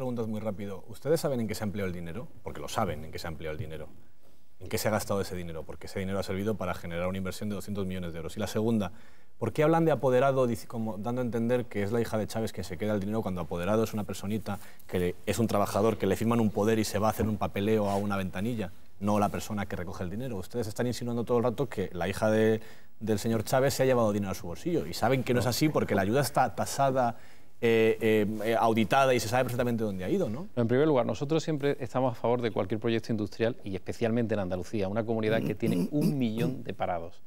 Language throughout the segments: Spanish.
preguntas muy rápido. ¿Ustedes saben en qué se ha empleado el dinero? Porque lo saben en qué se ha empleado el dinero. ¿En qué se ha gastado ese dinero? Porque ese dinero ha servido para generar una inversión de 200 millones de euros. Y la segunda, ¿por qué hablan de apoderado como dando a entender que es la hija de Chávez que se queda el dinero cuando apoderado es una personita que es un trabajador que le firman un poder y se va a hacer un papeleo a una ventanilla, no la persona que recoge el dinero? Ustedes están insinuando todo el rato que la hija del señor Chávez se ha llevado dinero a su bolsillo y saben que no, no es así porque la ayuda está tasada eh, eh, auditada y se sabe perfectamente dónde ha ido, ¿no? En primer lugar, nosotros siempre estamos a favor de cualquier proyecto industrial y especialmente en Andalucía, una comunidad que tiene un millón de parados.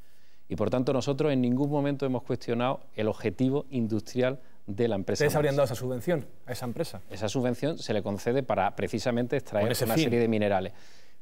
Y por tanto nosotros en ningún momento hemos cuestionado el objetivo industrial de la empresa. ¿Ustedes habrían dado esa subvención a esa empresa? Esa subvención se le concede para precisamente extraer una serie de minerales.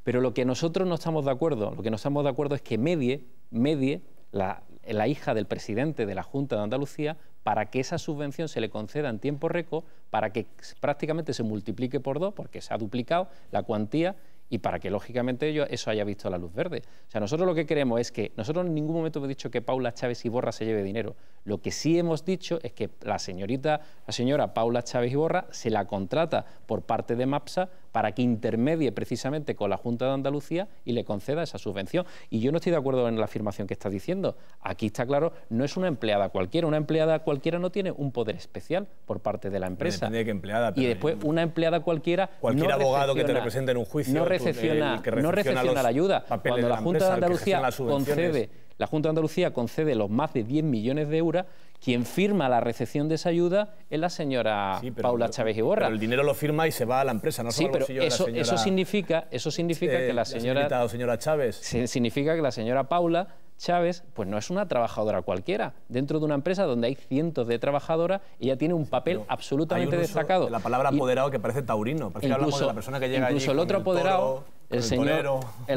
Pero lo que nosotros no estamos de acuerdo, lo que no estamos de acuerdo es que medie, medie la hija del presidente de la Junta de Andalucía para que esa subvención se le conceda en tiempo récord, para que prácticamente se multiplique por dos, porque se ha duplicado la cuantía y para que lógicamente ello eso haya visto la luz verde. O sea, nosotros lo que queremos es que, nosotros en ningún momento hemos dicho que Paula Chávez y Borra se lleve dinero. Lo que sí hemos dicho es que la señorita, la señora Paula Chávez y Borra, se la contrata por parte de MAPSA para que intermedie precisamente con la Junta de Andalucía y le conceda esa subvención. Y yo no estoy de acuerdo en la afirmación que estás diciendo. Aquí está claro, no es una empleada cualquiera, una empleada cualquiera no tiene un poder especial por parte de la empresa. empleada. y después una empleada cualquiera... Cualquier abogado que te represente en un juicio... No recepciona, la ayuda. Cuando la Junta de Andalucía concede la Junta de Andalucía concede los más de 10 millones de euros. Quien firma la recepción de esa ayuda es la señora Paula Chávez Iborra. Pero el dinero lo firma y se va a la empresa, no sí, pero eso, la eso significa, eso significa eh, que la señora, señora Chávez significa que la señora Paula Chávez, pues no es una trabajadora cualquiera. Dentro de una empresa donde hay cientos de trabajadoras, ella tiene un papel absolutamente destacado. la palabra apoderado que parece taurino, incluso, la persona que llega el otro apoderado, el,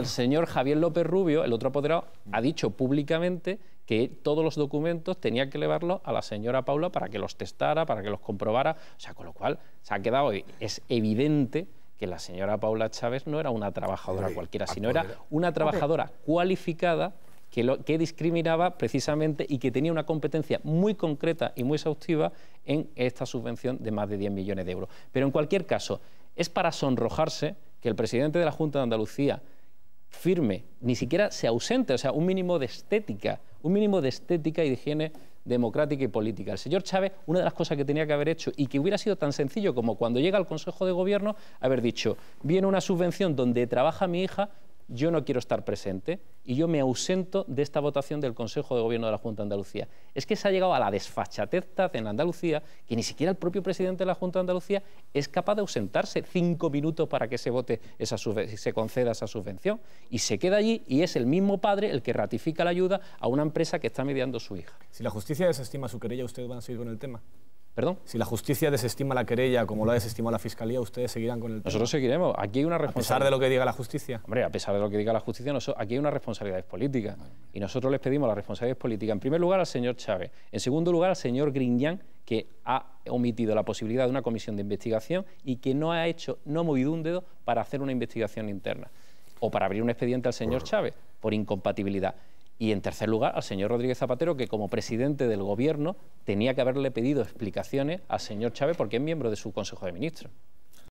señor, Javier López Rubio, el otro apoderado, ha dicho públicamente que todos los documentos tenía que elevarlos a la señora Paula para que los testara, para que los comprobara. O sea, con lo cual se ha quedado, e, es evidente que la señora Paula Chávez no era una trabajadora cualquiera, sino era una trabajadora cualificada que, que, discriminaba precisamente y que tenía una competencia muy concreta y muy exhaustiva en esta subvención de más de 10 millones de euros. Pero en cualquier caso, es para sonrojarse que el presidente de la Junta de Andalucía firme, ni siquiera se ausente, o sea, un mínimo de estética, un mínimo de estética y de higiene democrática y política. El señor Chávez, una de las cosas que tenía que haber hecho y que hubiera sido tan sencillo como cuando llega al Consejo de Gobierno, haber dicho, viene una subvención donde trabaja mi hija, yo no quiero estar presente y yo me ausento de esta votación del Consejo de Gobierno de la Junta de Andalucía. Es que se ha llegado a la desfachatez en Andalucía que ni siquiera el propio presidente de la Junta de Andalucía es capaz de ausentarse cinco minutos para que se vote esa se conceda esa subvención y se queda allí y es el mismo padre el que ratifica la ayuda a una empresa que está mediando su hija. Si la justicia desestima su querella, ¿ustedes van a seguir con el tema? Si la justicia desestima la querella como lo ha desestimado la fiscalía, ustedes seguirán con el. Nosotros seguiremos. Aquí hay una responsabilidad. A pesar de lo que diga la justicia. Hombre, a pesar de lo que diga la justicia, aquí hay una responsabilidad política. Y nosotros les pedimos la responsabilidad política, en primer lugar, al señor Chávez. En segundo lugar, al señor Griñán, que ha omitido la posibilidad de una comisión de investigación y que no ha hecho, no ha movido un dedo para hacer una investigación interna o para abrir un expediente al señor Chávez por incompatibilidad. Y en tercer lugar, al señor Rodríguez Zapatero, que como presidente del gobierno tenía que haberle pedido explicaciones al señor Chávez porque es miembro de su Consejo de Ministros.